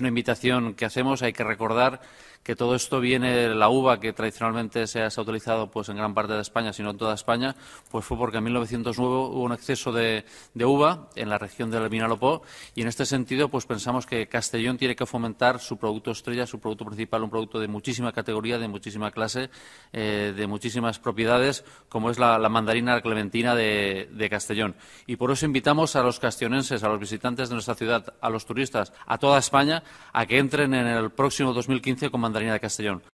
una invitación que hacemos. Hay que recordar que todo esto viene de la uva que tradicionalmente se ha utilizado pues, en gran parte de España, sino en toda España, pues fue porque en 1909 hubo un exceso de, uva en la región del Vinalopó y en este sentido pues pensamos que Castellón tiene que fomentar su producto estrella, su producto principal, un producto de muchísima categoría, de muchísima clase, eh, de muchísimas propiedades, como es la, mandarina clementina de, de, Castellón. Y por eso invitamos a los castellonenses, a los visitantes de nuestra ciudad, a los turistas, a toda España, a que entren en el próximo 2015 con Mandarina de Castellón.